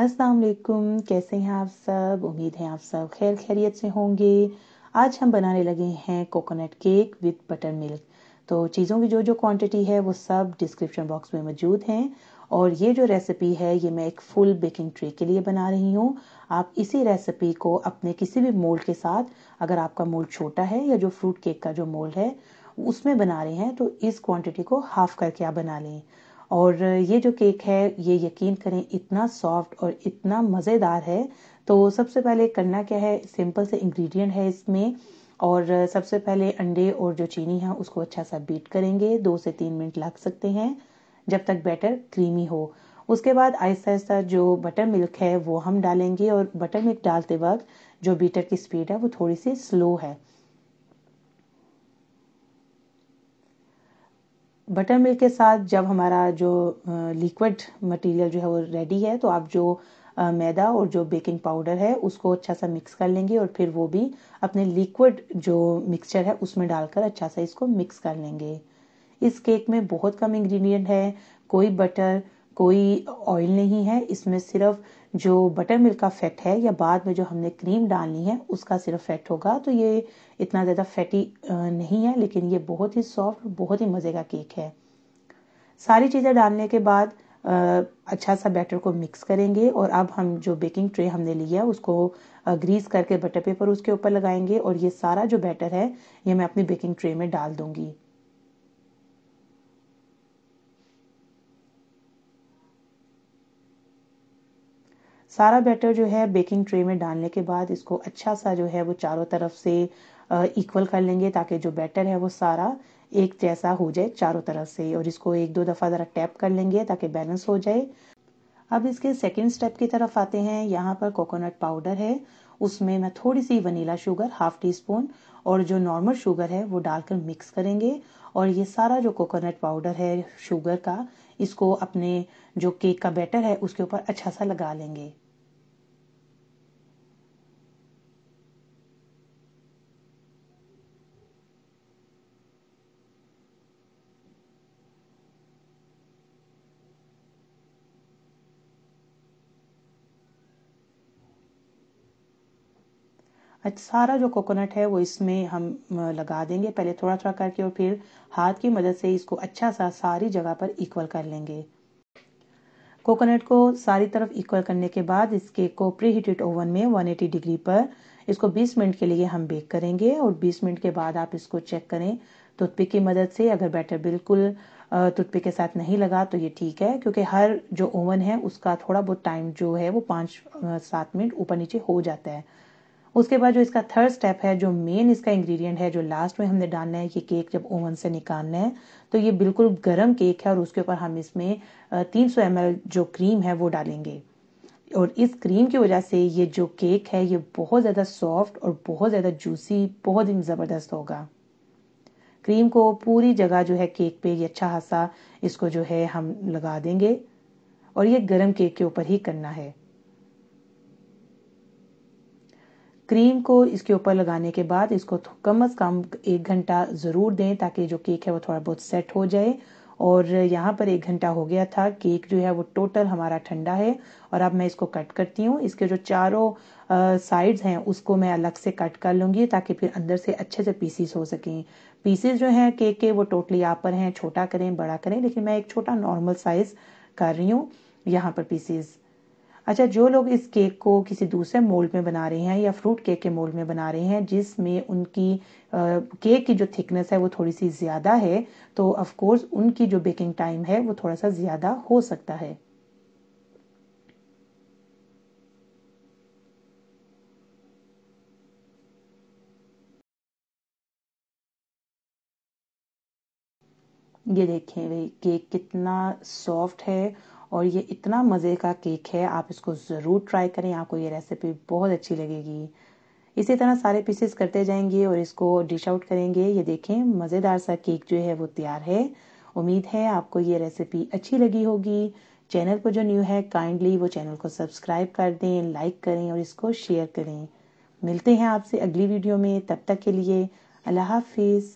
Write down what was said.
अस्सलाम वालेकुम कैसे हैं आप सब उम्मीद है आप सब खैर खैरियत से होंगे आज हम बनाने लगे हैं coconut cake with butter milk तो चीज़ों की जो जो क्वांटिटी है वो सब डिस्क्रिप्शन बॉक्स में मौजूद हैं और ये जो रेसिपी है ये मैं एक फुल बेकिंग ट्रे के लिए बना रही हूँ आप इसी रेसिपी को अपने किसी भी मोल्ड के साथ अगर आपका मोल्ड छोटा है या जो फ्रूट केक का जो मोल्ड है उसमें बना रहे हैं तो इस क्वांटिटी को हाफ करके आप बना लें और ये जो केक है ये यकीन करें इतना सॉफ्ट और इतना मज़ेदार है तो सबसे पहले करना क्या है सिंपल से इंग्रेडिएंट है इसमें और सबसे पहले अंडे और जो चीनी है उसको अच्छा सा बीट करेंगे दो से तीन मिनट लग सकते हैं जब तक बैटर क्रीमी हो उसके बाद आहिस्ता आहिस्ता जो बटर मिल्क है वो हम डालेंगे और बटर मिल्क डालते वक्त जो बीटर की स्पीड है वो थोड़ी सी स्लो है बटर मिल्क के साथ जब हमारा जो लिक्विड मटेरियल जो है वो रेडी है तो आप जो मैदा और जो बेकिंग पाउडर है उसको अच्छा सा मिक्स कर लेंगे और फिर वो भी अपने लिक्विड जो मिक्सचर है उसमें डालकर अच्छा सा इसको मिक्स कर लेंगे इस केक में बहुत कम इंग्रेडिएंट है कोई बटर कोई ऑयल नहीं है इसमें सिर्फ जो बटर मिल्क का फैट है या बाद में जो हमने क्रीम डालनी है उसका सिर्फ फैट होगा तो ये इतना ज़्यादा फैटी नहीं है लेकिन ये बहुत ही सॉफ्ट बहुत ही मज़े का केक है सारी चीज़ें डालने के बाद अच्छा सा बैटर को मिक्स करेंगे और अब हम जो बेकिंग ट्रे हमने लिया है उसको ग्रीस करके बटर पेपर उसके ऊपर लगाएंगे और ये सारा जो बैटर है ये मैं अपनी बेकिंग ट्रे में डाल दूंगी सारा बैटर जो है बेकिंग ट्रे में डालने के बाद इसको अच्छा सा जो है वो चारों तरफ से इक्वल कर लेंगे ताकि जो बैटर है वो सारा एक जैसा हो जाए चारों तरफ से और इसको एक दो दफ़ा ज़रा टैप कर लेंगे ताकि बैलेंस हो जाए अब इसके सेकेंड स्टेप की तरफ आते हैं यहाँ पर कोकोनट पाउडर है उसमें मैं थोड़ी सी vanilla sugar half teaspoon और जो नॉर्मल शुगर है वो डालकर मिक्स करेंगे और ये सारा जो कोकोनट पाउडर है शुगर का इसको अपने जो केक का बैटर है उसके ऊपर अच्छा सा लगा लेंगे अच्छा, सारा जो कोकोनट है वो इसमें हम लगा देंगे पहले थोड़ा थोड़ा करके और फिर हाथ की मदद से इसको अच्छा सा सारी जगह पर इक्वल कर लेंगे कोकोनट को सारी तरफ इक्वल करने के बाद इसके को प्री हीटेड ओवन में 180 डिग्री पर इसको 20 मिनट के लिए हम बेक करेंगे और 20 मिनट के बाद आप इसको चेक करें टूथपिक की मदद से अगर बैटर बिल्कुल टूथपिक के साथ नहीं लगा तो ये ठीक है क्योंकि हर जो ओवन है उसका थोड़ा बहुत टाइम जो है वो पाँच सात मिनट ऊपर नीचे हो जाता है उसके बाद जो इसका थर्ड स्टेप है जो मेन इसका इंग्रेडिएंट है जो लास्ट में हमने डालना है ये केक जब ओवन से निकालना है तो ये बिल्कुल गर्म केक है और उसके ऊपर हम इसमें 300 सौ जो क्रीम है वो डालेंगे और इस क्रीम की वजह से ये जो केक है ये बहुत ज़्यादा सॉफ्ट और बहुत ज़्यादा जूसी बहुत ही ज़बरदस्त होगा क्रीम को पूरी जगह जो है केक पे ये अच्छा खासा इसको जो है हम लगा देंगे और ये गरम केक के ऊपर ही करना है क्रीम को इसके ऊपर लगाने के बाद इसको कम से कम एक घंटा ज़रूर दें ताकि जो केक है वो थोड़ा बहुत सेट हो जाए और यहाँ पर एक घंटा हो गया था केक जो है वो टोटल हमारा ठंडा है और अब मैं इसको कट करती हूँ इसके जो चारों साइड्स हैं उसको मैं अलग से कट कर लूँगी ताकि फिर अंदर से अच्छे से पीसीस हो सकें पीसीस जो हैं केक के वो टोटली यहाँ पर हैं छोटा करें बड़ा करें लेकिन मैं एक छोटा नॉर्मल साइज़ कर रही हूँ यहाँ पर पीसीस अच्छा जो लोग इस केक को किसी दूसरे मोल्ड में बना रहे हैं या फ्रूट केक के मोल्ड में बना रहे हैं जिसमें उनकी आ, केक की जो थिकनेस है वो थोड़ी सी ज़्यादा है तो ऑफ़ उनकी जो बेकिंग टाइम है वो थोड़ा सा ज़्यादा हो सकता है ये देखें भाई केक कितना सॉफ्ट है और ये इतना मज़े का केक है आप इसको ज़रूर ट्राई करें आपको ये रेसिपी बहुत अच्छी लगेगी इसी तरह सारे पीसेस करते जाएंगे और इसको डिश आउट करेंगे ये देखें मज़ेदार सा केक जो है वो तैयार है उम्मीद है आपको ये रेसिपी अच्छी लगी होगी चैनल पर जो न्यू है काइंडली वो चैनल को सब्सक्राइब कर दें लाइक करें और इसको शेयर करें मिलते हैं आपसे अगली वीडियो में तब तक के लिए अल्लाह हाफिज़